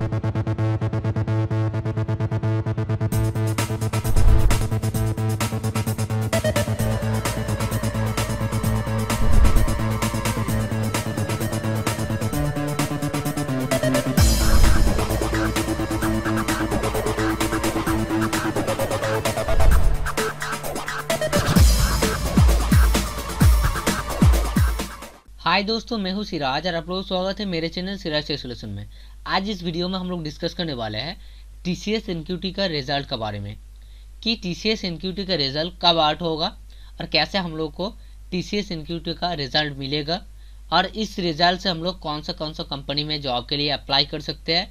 Thank you. हाय दोस्तों मैं हूं सिराज और आप लोगों का स्वागत है मेरे चैनल सिराज सोल्यूशन में आज इस वीडियो में हम लोग डिस्कस करने वाले हैं टी सी एस का रिजल्ट के बारे में कि टी सी एस का रिजल्ट कब आउट होगा और कैसे हम लोग को टी सी एस का रिजल्ट मिलेगा और इस रिजल्ट से हम लोग कौन सा कौन सा कंपनी में जॉब के लिए अप्लाई कर सकते हैं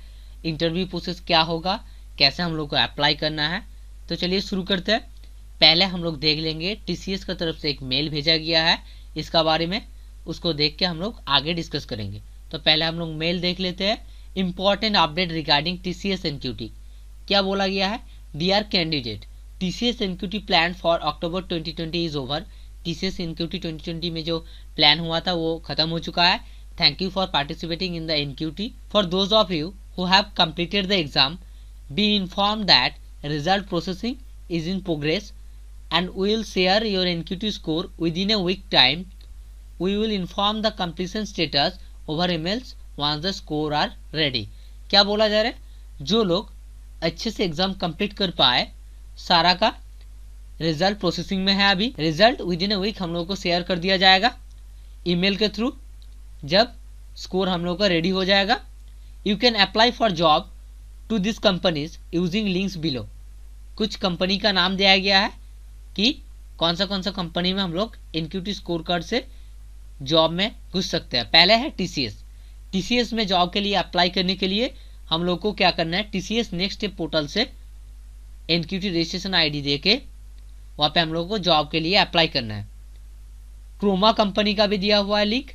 इंटरव्यू प्रोसेस क्या होगा कैसे हम लोग को अप्लाई करना है तो चलिए शुरू करते हैं पहले हम लोग देख लेंगे टी सी एस का तरफ से एक मेल भेजा गया है इसका बारे में उसको देख के हम लोग आगे डिस्कस करेंगे तो पहले हम लोग मेल देख लेते हैं important update regarding TCS NQT क्या बोला गया है dear candidate TCS NQT plan for October twenty is over TCS NQT 2020 में जो प्लान हुआ था वो खत्म हो चुका है thank you for participating in the NQT for those of you who have completed the exam be informed that result processing is in progress and we will share your NQT score within a week time we will inform the completion status over emails once the score are ready क्या बोला जा रहा है जो लोग अच्छे से exam complete कर पाए सारा का रिजल्ट प्रोसेसिंग में है अभी result within a week हम लोग को शेयर कर दिया जाएगा ईमेल के थ्रू जब स्कोर हम लोग का रेडी हो जाएगा you can apply for job to this companies using links below कुछ कंपनी का नाम दिया गया है कि कौन सा कौन सा कंपनी में हम लोग इनक्यूटी स्कोर कार्ड से जॉब में घुस सकते हैं पहले है टीसीएस टीसीएस में जॉब के लिए अप्लाई करने के लिए हम लोग को क्या करना है टीसीएस नेक्स्ट पोर्टल से एनक्यूटी रजिस्ट्रेशन आईडी देके वहां पे हम लोग को जॉब के लिए अप्लाई करना है क्रोमा कंपनी का भी दिया हुआ है लिंक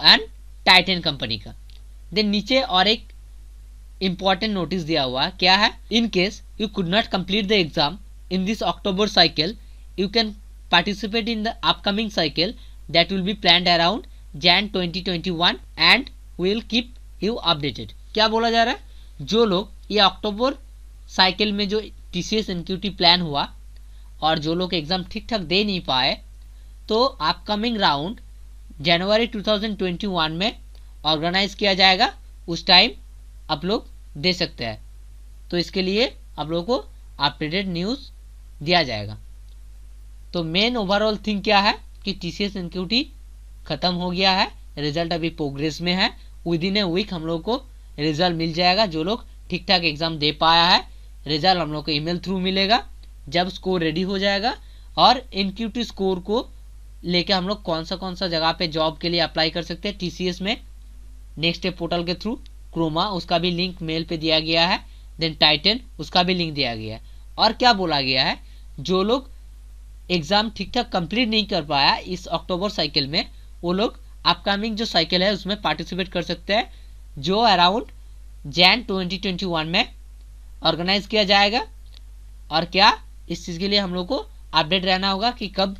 एंड टाइटन कंपनी का देन नीचे और एक इंपॉर्टेंट नोटिस दिया हुआ है क्या है in case you could not complete the exam in this October cycle you can participate in the upcoming cycle that will be planned around Jan 2021 and will keep you updated क्या बोला जा रहा है जो लोग ये अक्टूबर साइकिल में जो टी सी एस प्लान हुआ और जो लोग एग्ज़ाम ठीक ठाक दे नहीं पाए तो अपकमिंग राउंड जनवरी 2021 में ऑर्गेनाइज किया जाएगा उस टाइम आप लोग दे सकते हैं तो इसके लिए आप लोगों को अपडेटेड न्यूज़ दिया जाएगा तो मेन ओवरऑल थिंग क्या है कि टीसीएस एनक्यूटी खत्म हो गया है रिजल्ट अभी प्रोग्रेस में है विद इन ए वीक हम लोग को रिजल्ट मिल जाएगा जो लोग ठीक ठाक एग्जाम दे पाया है रिजल्ट हम लोग को ईमेल थ्रू मिलेगा जब स्कोर रेडी हो जाएगा और एनक्यूटी स्कोर को लेके हम लोग कौन सा कौन सा जगह पे जॉब के लिए अप्लाई कर सकते हैं टीसीएस में नेक्स्ट पोर्टल के थ्रू क्रोमा उसका भी लिंक मेल पे दिया गया है देन टाइटन उसका भी लिंक दिया गया है और क्या बोला गया है जो लोग एग्ज़ाम ठीक ठाक कंप्लीट नहीं कर पाया इस अक्टूबर साइकिल में वो लोग अपकमिंग जो साइकिल है उसमें पार्टिसिपेट कर सकते हैं जो अराउंड जैन 2021 में ऑर्गेनाइज किया जाएगा और क्या इस चीज़ के लिए हम लोग को अपडेट रहना होगा कि कब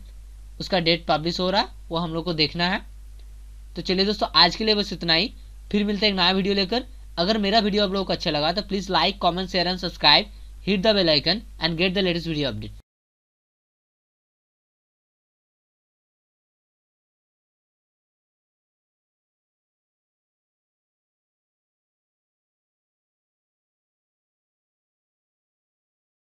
उसका डेट पब्लिश हो रहा है वो हम लोग को देखना है तो चलिए दोस्तों आज के लिए बस इतना ही फिर मिलते हैं एक नया वीडियो लेकर अगर मेरा वीडियो आप लोगों को अच्छा लगा तो please like comment share and subscribe hit the bell icon and get the latest video update